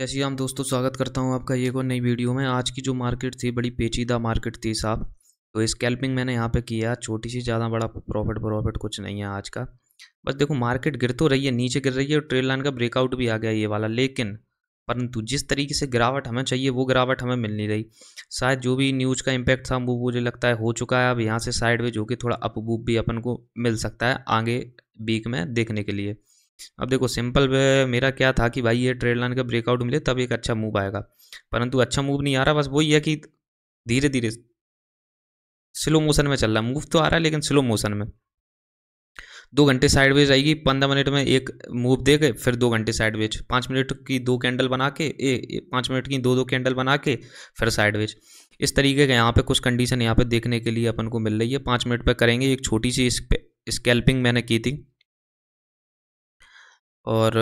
जैसे हम दोस्तों स्वागत करता हूँ आपका ये को नई वीडियो में आज की जो मार्केट थी बड़ी पेचीदा मार्केट थी साहब तो स्कैल्पिंग मैंने यहाँ पे किया छोटी सी ज़्यादा बड़ा प्रॉफिट प्रॉफिट कुछ नहीं है आज का बस देखो मार्केट गिर तो रही है नीचे गिर रही है और ट्रेड लाइन का ब्रेकआउट भी आ गया ये वाला लेकिन परंतु जिस तरीके से गिरावट हमें चाहिए वो गिरावट हमें मिल नहीं रही शायद जो भी न्यूज़ का इम्पैक्ट था वो मुझे लगता है हो चुका है अब यहाँ से साइड जो कि थोड़ा अपबूप भी अपन को मिल सकता है आगे वीक में देखने के लिए अब देखो सिंपल मेरा क्या था कि भाई ये ट्रेड लाइन का ब्रेकआउट मिले तब एक अच्छा मूव आएगा परंतु अच्छा मूव नहीं आ रहा बस वही है कि धीरे धीरे स्लो मोशन में चल रहा मूव तो आ रहा है लेकिन स्लो मोशन में दो घंटे साइडवेज आएगी पंद्रह मिनट में एक मूव दे के फिर दो घंटे साइडवेज पाँच मिनट की दो कैंडल बना के ए, पाँच मिनट की दो दो कैंडल बना के फिर साइडवेज इस तरीके के यहाँ पे कुछ कंडीशन यहाँ पे देखने के लिए अपन को मिल रही है पाँच मिनट पर करेंगे एक छोटी सी स्कैल्पिंग मैंने की थी और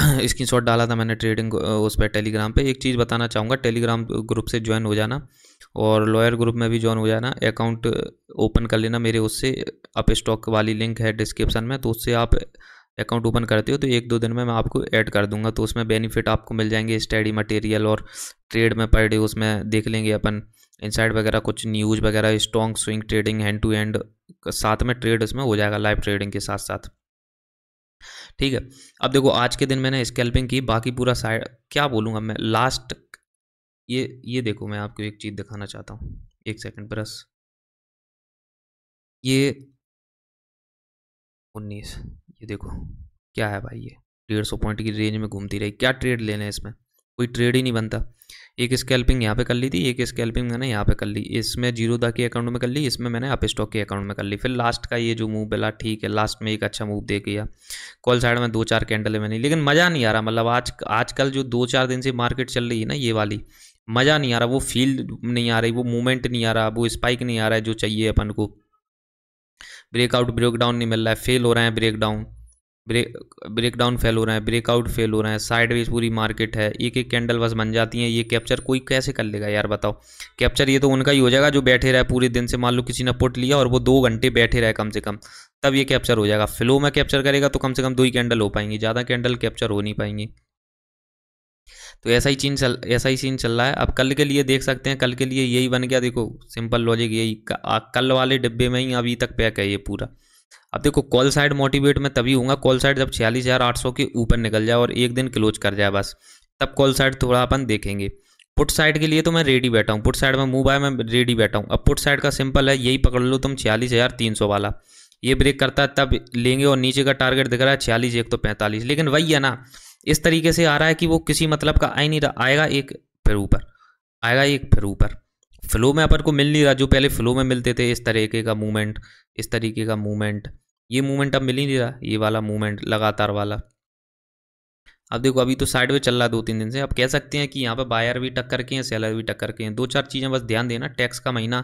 स्क्रीन शॉट डाला था मैंने ट्रेडिंग उस पर टेलीग्राम पे एक चीज़ बताना चाहूँगा टेलीग्राम ग्रुप से ज्वाइन हो जाना और लॉयर ग्रुप में भी ज्वाइन हो जाना अकाउंट ओपन कर लेना मेरे उससे अप स्टॉक वाली लिंक है डिस्क्रिप्शन में तो उससे आप अकाउंट ओपन करते हो तो एक दो दिन में मैं आपको ऐड कर दूंगा तो उसमें बेनिफिट आपको मिल जाएंगे स्टडी मटेरियल और ट्रेड में पर डे उसमें देख लेंगे अपन इनसाइड वगैरह कुछ न्यूज़ वगैरह strong swing trading hand to hand साथ में ट्रेड उसमें हो जाएगा लाइव ट्रेडिंग के साथ साथ ठीक है अब देखो आज के दिन मैंने स्केल्पिंग की बाकी पूरा साइड क्या बोलूँगा मैं लास्ट ये ये देखो मैं आपको एक चीज़ दिखाना चाहता हूँ एक सेकंड ब्रश ये उन्नीस ये देखो क्या है भाई ये डेढ़ सौ पॉइंट की रेंज में घूमती रही क्या ट्रेड लेने इसमें कोई ट्रेड ही नहीं बनता एक स्कैल्पिंग यहाँ पे कर ली थी एक स्कैल्पिंग मैंने यहाँ पे कर ली इसमें जीरोदा के अकाउंट में कर ली इसमें मैंने आप स्टॉक के अकाउंट में कर ली फिर लास्ट का ये जो मूव बेला ठीक है लास्ट में एक अच्छा मूव दे गया कॉल साइड में दो चार कैंडल है मैंने लेकिन मज़ा नहीं आ रहा मतलब आज आजकल जो दो चार दिन से मार्केट चल रही है ना ये वाली मज़ा नहीं आ रहा वो फील नहीं आ रही वो मूवमेंट नहीं आ रहा वो स्पाइक नहीं आ रहा है जो चाहिए अपन को ब्रेकआउट ब्रेकडाउन नहीं मिल रहा है फेल हो रहे हैं breakdown break break down fail हो रहा है ब्रेकआउट फेल हो रहा है साइडवेज पूरी मार्केट है एक एक कैंडल बस बन जाती है ये कैप्चर कोई कैसे कर लेगा यार बताओ कैप्चर ये तो उनका ही हो जाएगा जो बैठे रहे पूरे दिन से मान लो किसी ने पुट लिया और वो दो घंटे बैठे रहे कम से कम तब ये कैप्चर हो जाएगा फ्लो में कैप्चर करेगा तो कम से कम दो ही कैंडल हो पाएंगी ज़्यादा कैंडल कैप्चर हो नहीं पाएंगी तो ऐसा ही चीन चल ऐसा ही सीन चल रहा है अब कल के लिए देख सकते हैं कल के लिए यही बन गया देखो सिंपल लॉजिक यही कल वाले डिब्बे में ही अभी तक पैक है ये पूरा अब देखो कॉल साइड मोटिवेट में तभी हूँ कॉल साइड जब छियालीस हज़ार आठ सौ के ऊपर निकल जाए और एक दिन क्लोज कर जाए बस तब कॉल साइड थोड़ा अपन देखेंगे पुट साइड के लिए तो मैं रेडी बैठा हूँ पुट साइड में मूव आया मैं रेडी बैठा हूँ अब पुट साइड का सिंपल है यही पकड़ लो तुम छियालीस हज़ार तीन सौ वाला ये ब्रेक करता है तब लेंगे और नीचे का टारगेट दिख रहा है छियालीस एक तो पैंतालीस लेकिन वही है ना इस तरीके से आ रहा है कि वो किसी मतलब का आ ही नहीं रहा आएगा एक फिर ऊपर आएगा एक फिर ऊपर फ्लो में अपन को मिल नहीं रहा जो पहले फ्लो में मिलते थे इस तरीके का मूवमेंट इस तरीके का मूवमेंट ये मूवमेंट अब मिल ही नहीं रहा ये वाला मूवमेंट लगातार वाला अब देखो अभी तो साइड चल रहा है दो तीन दिन से आप कह सकते हैं कि यहाँ पर बायर भी टक्कर के हैं सेलर भी टक्कर के हैं दो चार चीज़ें बस ध्यान देना टैक्स का महीना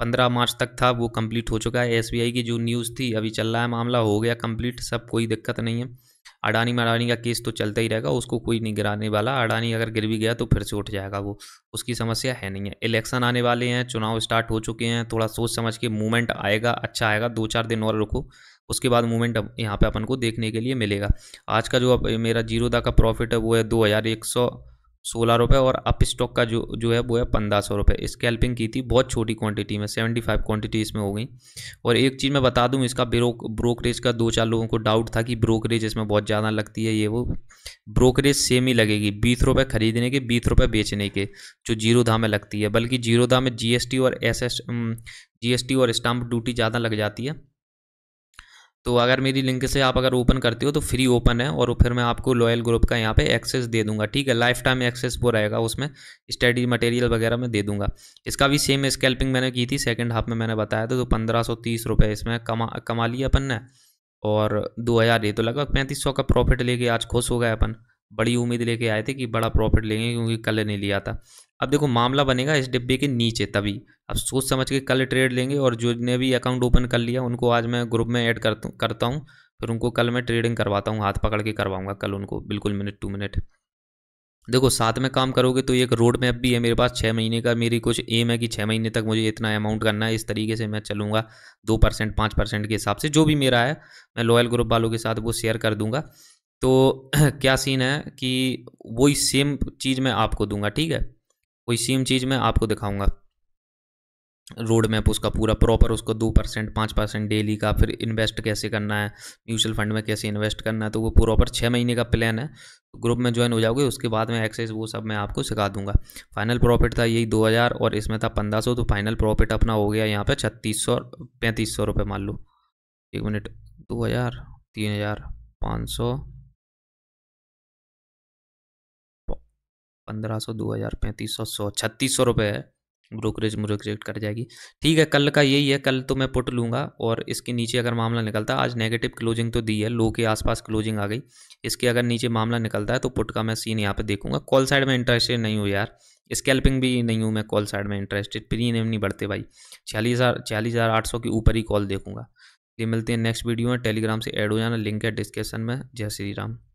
पंद्रह मार्च तक था वो कंप्लीट हो चुका है एसबीआई की जो न्यूज़ थी अभी चल रहा है मामला हो गया कंप्लीट सब कोई दिक्कत नहीं है अडानी में अडानी का केस तो चलता ही रहेगा उसको कोई नहीं गिराने वाला अडानी अगर गिर भी गया तो फिर से उठ जाएगा वो उसकी समस्या है नहीं है इलेक्शन आने वाले हैं चुनाव स्टार्ट हो चुके हैं थोड़ा सोच समझ के मूवमेंट आएगा अच्छा आएगा दो चार दिन और रुको उसके बाद मूवमेंट यहाँ पे अपन को देखने के लिए मिलेगा आज का जो मेरा जीरो दा का प्रॉफिट है वो है दो हज़ार एक सौ सोलह रुपये और अप स्टॉक का जो जो है वो है पंद्रह सौ रुपये स्कैल्पिंग की थी बहुत छोटी क्वांटिटी में सेवेंटी फाइव क्वान्टिटी इसमें हो गई और एक चीज़ मैं बता दूँ इसका ब्रोकरेज का दो चार लोगों को डाउट था कि ब्रोकरेज इसमें बहुत ज़्यादा लगती है ये वो ब्रोकरेज सेम ही लगेगी बीस रुपये खरीदने के बीस रुपये बेचने के जो जीरो धाम में लगती है बल्कि जीरो धाम में जी और एस एस और स्टाम्प ड्यूटी ज़्यादा लग जाती है तो अगर मेरी लिंक से आप अगर ओपन करते हो तो फ्री ओपन है और फिर मैं आपको लॉयल ग्रुप का यहाँ पे एक्सेस दे दूंगा ठीक है लाइफ टाइम एक्सेस वो रहेगा उसमें स्टडी मटेरियल वगैरह मैं दे दूंगा इसका भी सेम स्कैल्पिंग मैंने की थी सेकंड हाफ में मैंने बताया था तो पंद्रह सौ तीस रुपये इसमें कमा कमा लिया अपन ने और दो हज़ार ये तो लगभग पैंतीस सौ का प्रॉफिट लेके आज खुश हो गए अपन बड़ी उम्मीद लेके आए थे कि बड़ा प्रॉफिट लेंगे क्योंकि कल नहीं लिया था अब देखो मामला बनेगा इस डिब्बे के नीचे तभी अब सोच समझ के कल ट्रेड लेंगे और जो ने भी अकाउंट ओपन कर लिया उनको आज मैं ग्रुप में ऐड करता हूँ फिर उनको कल मैं ट्रेडिंग करवाता हूँ हाथ पकड़ के करवाऊँगा कल उनको बिल्कुल मिनट टू मिनट देखो साथ में काम करोगे तो एक रोड मैप भी है मेरे पास छः महीने का मेरी कुछ एम है कि छः महीने तक मुझे इतना अमाउंट करना है इस तरीके से मैं चलूँगा दो परसेंट पाँच परसेंट के हिसाब से जो भी मेरा है मैं लॉयल ग्रुप वालों के साथ वो शेयर कर दूँगा तो क्या सीन है कि वही सेम चीज़ मैं आपको दूंगा ठीक है वही सेम चीज़ मैं आपको दिखाऊंगा रोड मैप उसका पूरा प्रॉपर उसको दो परसेंट पाँच परसेंट डेली का फिर इन्वेस्ट कैसे करना है म्यूचुअल फंड में कैसे इन्वेस्ट करना है तो वो प्रॉपर छः महीने का प्लान है तो ग्रुप में ज्वाइन हो जाओगे उसके बाद में एक्सेस वो सब मैं आपको सिखा दूंगा फाइनल प्रॉफिट था यही दो हज़ार और इसमें था सौ तो फाइनल प्रॉफिट अपना हो गया यहाँ पर छत्तीस सौ पैंतीस सौ रुपये मान लो एक मिनट दो हज़ार तीन हज़ार पाँच सौ पंद्रह सौ दो हज़ार पैंतीस सौ सौ छत्तीस सौ रुपये है ब्रोकरेज मुझे क्रिएट कर जाएगी ठीक है कल का यही है कल तो मैं पुट लूँगा और इसके नीचे अगर मामला निकलता है आज नेगेटिव क्लोजिंग तो दी है लो के आसपास क्लोजिंग आ गई इसके अगर नीचे मामला निकलता है तो पुट का मैं सीन यहाँ पे देखूंगा कॉल साइड में इंटरेस्टेड नहीं हूँ यार स्कैल्पिंग भी नहीं हूँ मैं कॉल साइड में इंटरेस्टेड प्रीमियम नहीं बढ़ते भाई छियालीस हज़ार छियालीस हज़ार आठ सौ के ऊपर ही कॉल देखूँगा ये मिलते हैं नेक्स्ट वीडियो में टेलीग्राम से ऐड हो जाना लिंक है डिस्क्रिप्शन में जय श्री राम